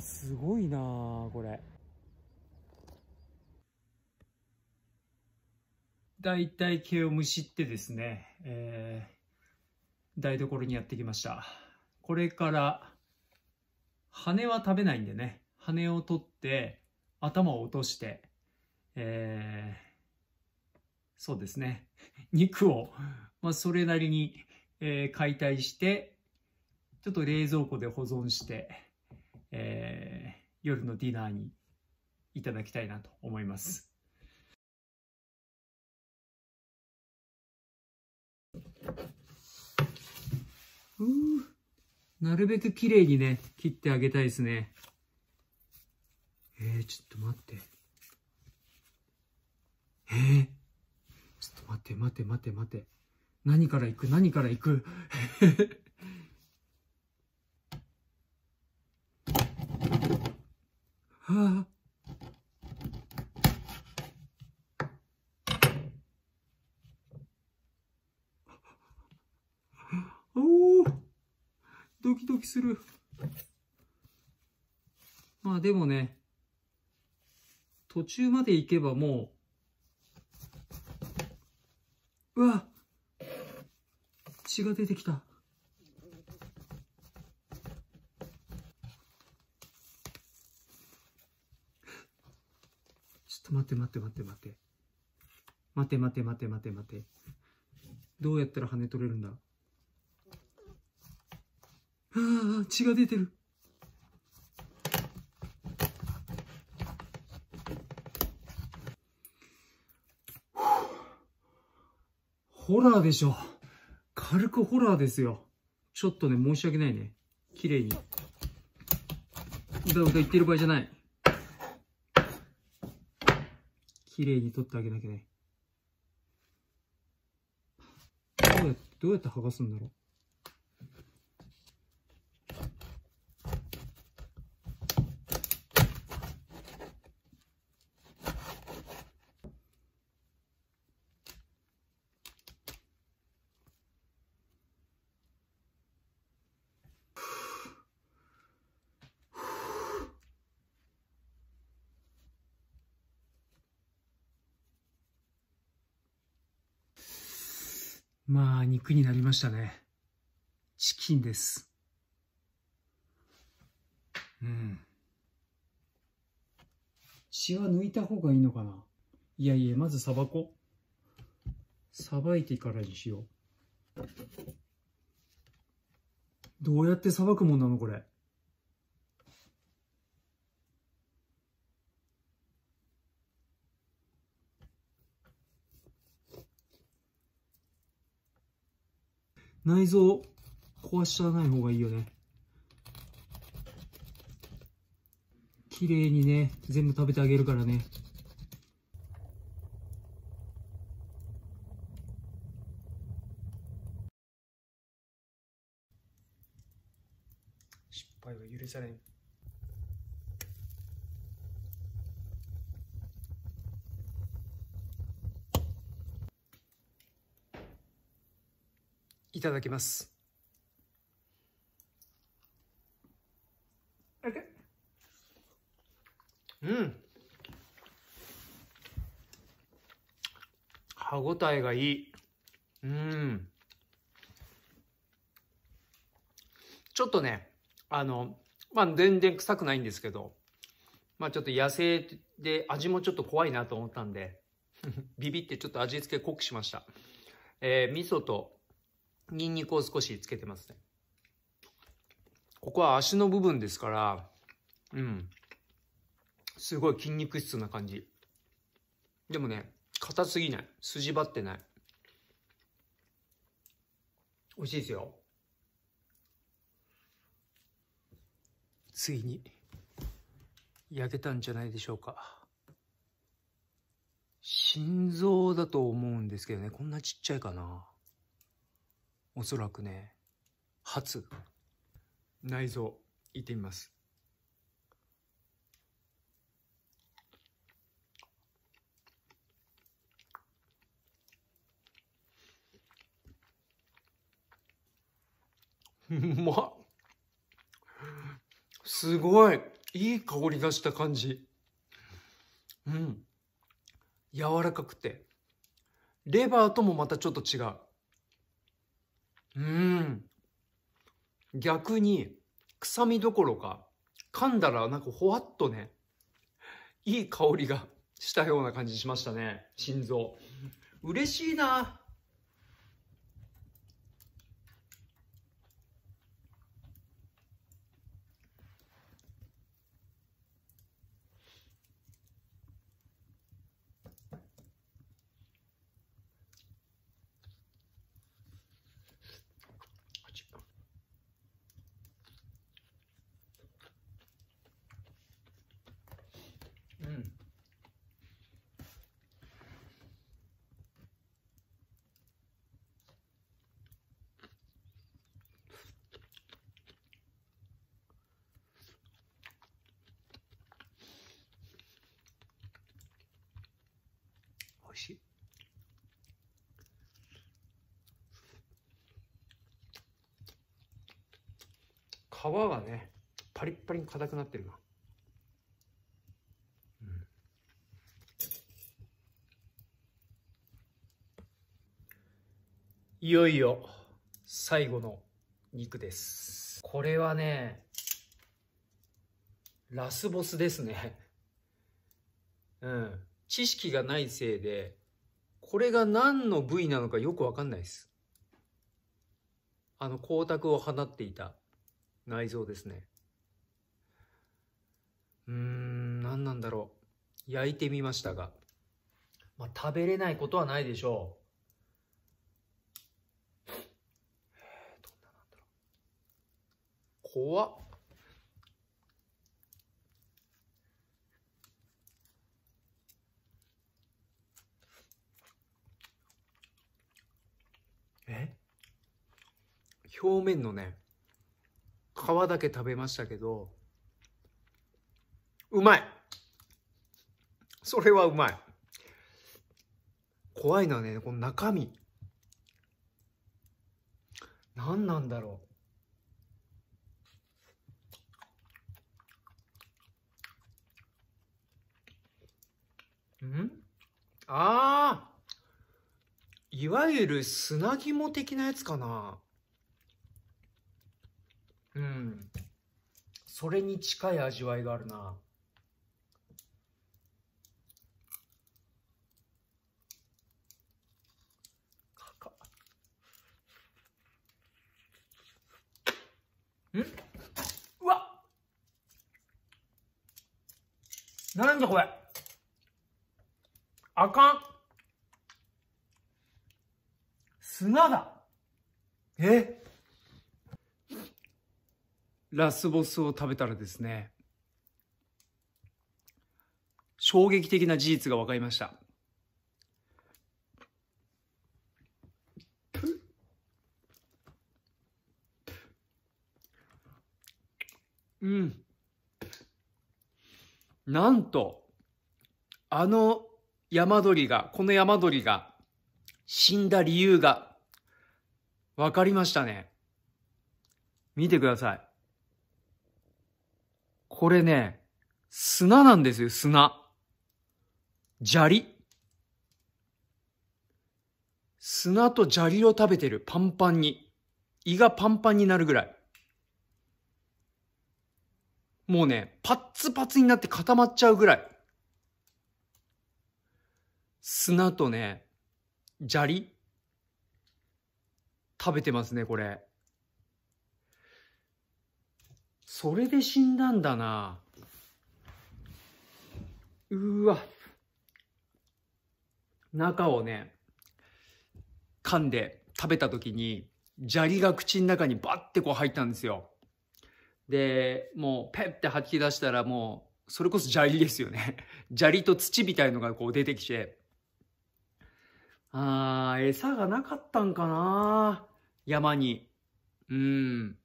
すごいなこれ。大体毛をむしってですね、えー、台所にやってきました。これから、羽は食べないんでね、羽を取って、頭を落として、えー、そうですね、肉を、まあ、それなりに、えー、解体して、ちょっと冷蔵庫で保存して、えー、夜のディナーにいただきたいなと思います。なるべく綺麗にね、切ってあげたいですね。えー、ちょっと待って。えー、ちょっと待って、待って、待って、待って。何から行く何から行くあ あおおドキドキする。まあでもね、途中まで行けばもう、うわ血が出てきた。ちょっと待って待って待って待って。待て待て待て待て待て。どうやったら羽取れるんだああ、血が出てる。ホラーでしょ。軽くホラーですよ。ちょっとね、申し訳ないね。綺麗に。うだうだ言ってる場合じゃない。綺麗に取ってあげなきゃねどうやってどうやって剥がすんだろうまあ、肉になりましたね。チキンです。うん。血は抜いた方がいいのかないやいや、まずさばこさばいてからにしよう。どうやってさばくもんなのこれ。内臓壊しちゃわない方がいいよね。綺麗にね、全部食べてあげるからね。失敗は許されん。いただきます。うん。歯ごたえがいい。うん。ちょっとね、あの、まあ、全然臭くないんですけど、まあ、ちょっと野生で味もちょっと怖いなと思ったんで、ビビってちょっと味付け濃くしました。えー、味噌とニンニクを少しつけてますね。ここは足の部分ですから、うん。すごい筋肉質な感じ。でもね、硬すぎない。筋張ってない。美味しいですよ。ついに、焼けたんじゃないでしょうか。心臓だと思うんですけどね、こんなちっちゃいかな。おそらくね、初、内臓、いってみます。うまっすごいいい香りがした感じ。うん。柔らかくて。レバーともまたちょっと違う。うん。逆に、臭みどころか、噛んだらなんかほわっとね、いい香りがしたような感じしましたね。心臓。嬉しいな。皮がね、パリッパリに硬くなってるな。うん、いよいよ、最後の肉です。これはね、ラスボスですね。うん。知識がないせいで、これが何の部位なのかよくわかんないです。あの光沢を放っていた内臓ですね。うーん、何なんだろう。焼いてみましたが。まあ、食べれないことはないでしょう。どんななんだろう。怖っ。え表面のね、皮だけ食べましたけど、うまいそれはうまい怖いのはね、この中身。何なんだろうんああいわゆる砂肝的なやつかなそれに近い味わいがあるな。んうわなんだこれあかん砂だえラスボスを食べたらですね、衝撃的な事実が分かりました。うん。なんと、あの山鳥が、この山鳥が死んだ理由が分かりましたね。見てください。これね、砂なんですよ、砂。砂利。砂と砂利を食べてる、パンパンに。胃がパンパンになるぐらい。もうね、パッツパツになって固まっちゃうぐらい。砂とね、砂利食べてますね、これ。それで死んだんだな。うわ。中をね、噛んで食べた時に、砂利が口の中にバッてこう入ったんですよ。で、もうペッて吐き出したらもう、それこそ砂利ですよね。砂利と土みたいのがこう出てきて、あー、餌がなかったんかな山に。うん。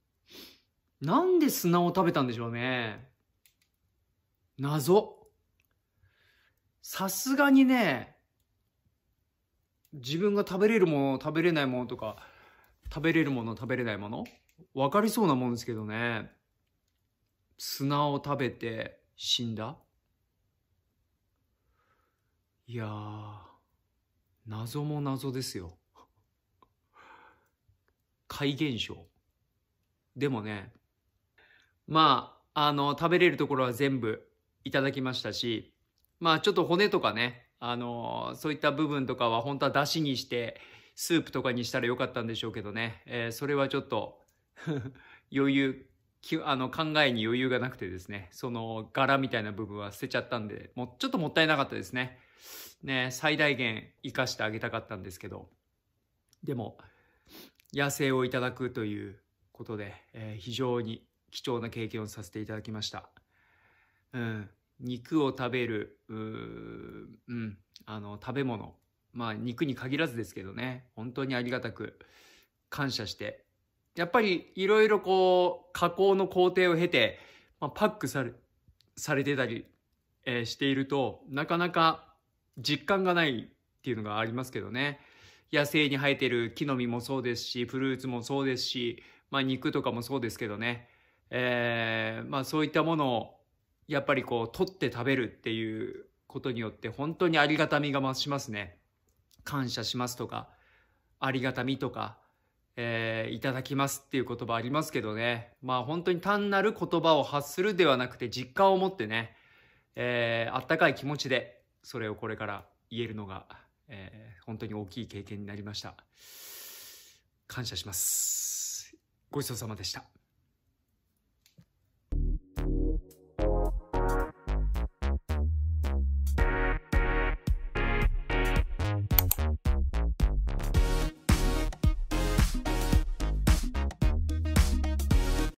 なんで砂を食べたんでしょうね。謎。さすがにね、自分が食べれるもの、食べれないものとか、食べれるもの、食べれないもの、わかりそうなもんですけどね。砂を食べて死んだいやー、謎も謎ですよ。怪現象。でもね、まあ、あの、食べれるところは全部いただきましたし、まあ、ちょっと骨とかね、あの、そういった部分とかは本当は出汁にして、スープとかにしたらよかったんでしょうけどね、えー、それはちょっと 余裕、あの、考えに余裕がなくてですね、その柄みたいな部分は捨てちゃったんで、もうちょっともったいなかったですね。ね、最大限生かしてあげたかったんですけど、でも、野生をいただくということで、えー、非常に貴重な経験をさせていただきました。うん、肉を食べる、ううん、あの、食べ物。まあ、肉に限らずですけどね、本当にありがたく感謝して、やっぱりいろいろこう、加工の工程を経て、まあ、パックされ、されてたり、えー、していると、なかなか実感がないっていうのがありますけどね。野生に生えてる木の実もそうですし、フルーツもそうですし、まあ肉とかもそうですけどね。えー、まあそういったものをやっぱりこう取って食べるっていうことによって本当にありがたみが増しますね。感謝しますとか、ありがたみとか、えー、いただきますっていう言葉ありますけどね。まあ本当に単なる言葉を発するではなくて実感を持ってね、えー、あったかい気持ちでそれをこれから言えるのが、えー、本当に大きい経験になりました。感謝します。ごちそうさまでした。